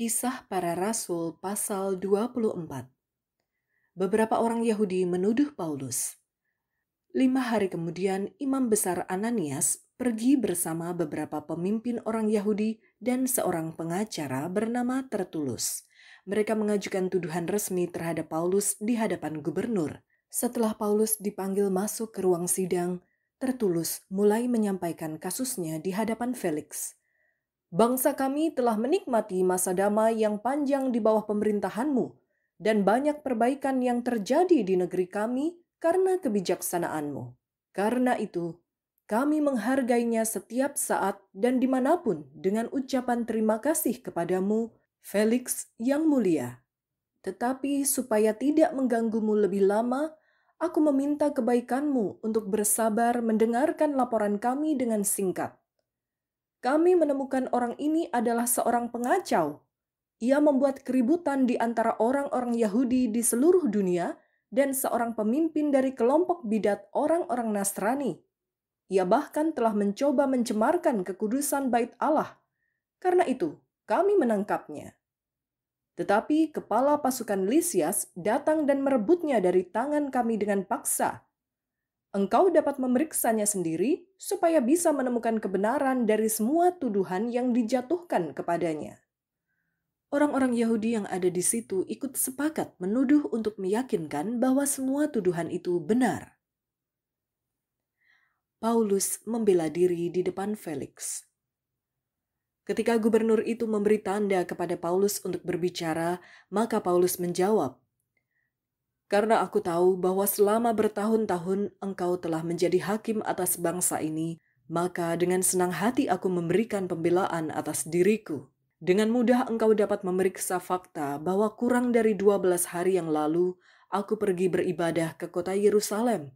Kisah Para Rasul pasal 24. Beberapa orang Yahudi menuduh Paulus. Lima hari kemudian, Imam Besar Ananias pergi bersama beberapa pemimpin orang Yahudi dan seorang pengacara bernama Tertulus. Mereka mengajukan tuduhan resmi terhadap Paulus di hadapan gubernur. Setelah Paulus dipanggil masuk ke ruang sidang, Tertulus mulai menyampaikan kasusnya di hadapan Felix. Bangsa kami telah menikmati masa damai yang panjang di bawah pemerintahanmu, dan banyak perbaikan yang terjadi di negeri kami karena kebijaksanaanmu. Karena itu, kami menghargainya setiap saat dan dimanapun dengan ucapan terima kasih kepadamu, Felix yang mulia. Tetapi supaya tidak mengganggumu lebih lama, aku meminta kebaikanmu untuk bersabar mendengarkan laporan kami dengan singkat kami menemukan orang ini adalah seorang pengacau. Ia membuat keributan di antara orang-orang Yahudi di seluruh dunia dan seorang pemimpin dari kelompok bidat orang-orang Nasrani. Ia bahkan telah mencoba mencemarkan kekudusan bait Allah. Karena itu, kami menangkapnya. Tetapi kepala pasukan Lisias datang dan merebutnya dari tangan kami dengan paksa, engkau dapat memeriksanya sendiri supaya bisa menemukan kebenaran dari semua tuduhan yang dijatuhkan kepadanya. Orang-orang Yahudi yang ada di situ ikut sepakat menuduh untuk meyakinkan bahwa semua tuduhan itu benar. Paulus membela diri di depan Felix. Ketika gubernur itu memberi tanda kepada Paulus untuk berbicara, maka Paulus menjawab, karena aku tahu bahwa selama bertahun-tahun engkau telah menjadi hakim atas bangsa ini, maka dengan senang hati aku memberikan pembelaan atas diriku. Dengan mudah engkau dapat memeriksa fakta bahwa kurang dari 12 hari yang lalu aku pergi beribadah ke kota Yerusalem.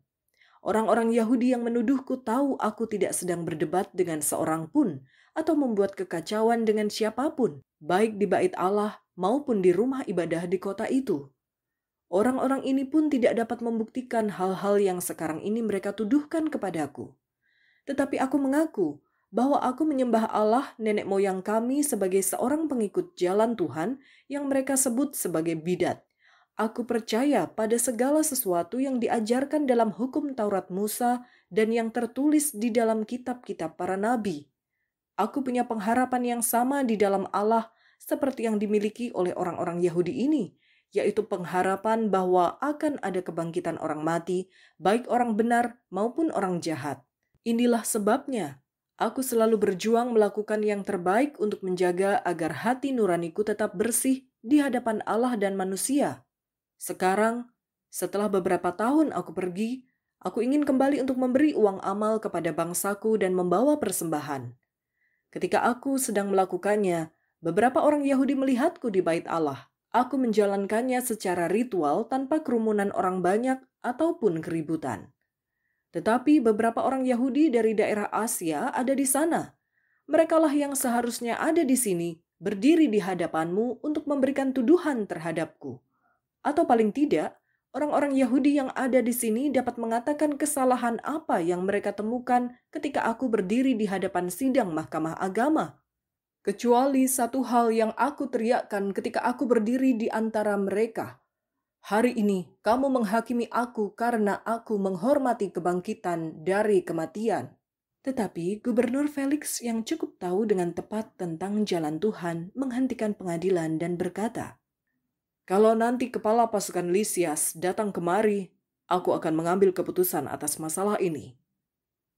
Orang-orang Yahudi yang menuduhku tahu aku tidak sedang berdebat dengan seorang pun atau membuat kekacauan dengan siapapun, baik di bait Allah maupun di rumah ibadah di kota itu. Orang-orang ini pun tidak dapat membuktikan hal-hal yang sekarang ini mereka tuduhkan kepadaku. Tetapi aku mengaku bahwa aku menyembah Allah, nenek moyang kami, sebagai seorang pengikut jalan Tuhan yang mereka sebut sebagai bidat. Aku percaya pada segala sesuatu yang diajarkan dalam hukum Taurat Musa dan yang tertulis di dalam kitab-kitab para nabi. Aku punya pengharapan yang sama di dalam Allah, seperti yang dimiliki oleh orang-orang Yahudi ini yaitu pengharapan bahwa akan ada kebangkitan orang mati, baik orang benar maupun orang jahat. Inilah sebabnya aku selalu berjuang melakukan yang terbaik untuk menjaga agar hati nuraniku tetap bersih di hadapan Allah dan manusia. Sekarang, setelah beberapa tahun aku pergi, aku ingin kembali untuk memberi uang amal kepada bangsaku dan membawa persembahan. Ketika aku sedang melakukannya, beberapa orang Yahudi melihatku di bait Allah Aku menjalankannya secara ritual tanpa kerumunan orang banyak ataupun keributan. Tetapi beberapa orang Yahudi dari daerah Asia ada di sana. Merekalah yang seharusnya ada di sini, berdiri di hadapanmu untuk memberikan tuduhan terhadapku. Atau paling tidak, orang-orang Yahudi yang ada di sini dapat mengatakan kesalahan apa yang mereka temukan ketika aku berdiri di hadapan sidang Mahkamah Agama kecuali satu hal yang aku teriakkan ketika aku berdiri di antara mereka. Hari ini kamu menghakimi aku karena aku menghormati kebangkitan dari kematian. Tetapi Gubernur Felix yang cukup tahu dengan tepat tentang jalan Tuhan menghentikan pengadilan dan berkata, Kalau nanti kepala pasukan Lisias datang kemari, aku akan mengambil keputusan atas masalah ini.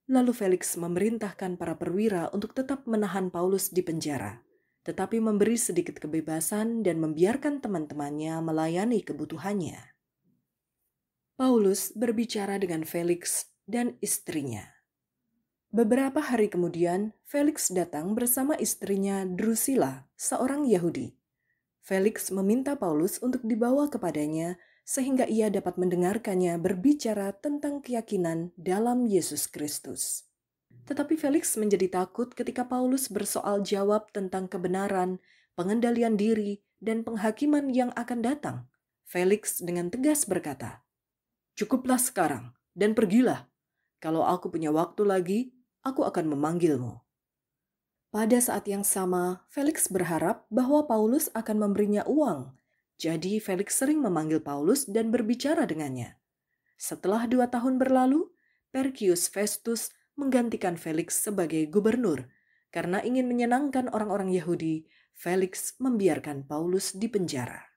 Lalu Felix memerintahkan para perwira untuk tetap menahan Paulus di penjara, tetapi memberi sedikit kebebasan dan membiarkan teman-temannya melayani kebutuhannya. Paulus berbicara dengan Felix dan istrinya. Beberapa hari kemudian, Felix datang bersama istrinya Drusilla, seorang Yahudi. Felix meminta Paulus untuk dibawa kepadanya sehingga ia dapat mendengarkannya berbicara tentang keyakinan dalam Yesus Kristus. Tetapi Felix menjadi takut ketika Paulus bersoal jawab tentang kebenaran, pengendalian diri, dan penghakiman yang akan datang. Felix dengan tegas berkata, "Cukuplah sekarang dan pergilah. Kalau aku punya waktu lagi, aku akan memanggilmu." Pada saat yang sama, Felix berharap bahwa Paulus akan memberinya uang jadi Felix sering memanggil Paulus dan berbicara dengannya. Setelah dua tahun berlalu, Perkius Festus menggantikan Felix sebagai gubernur. Karena ingin menyenangkan orang-orang Yahudi, Felix membiarkan Paulus di penjara.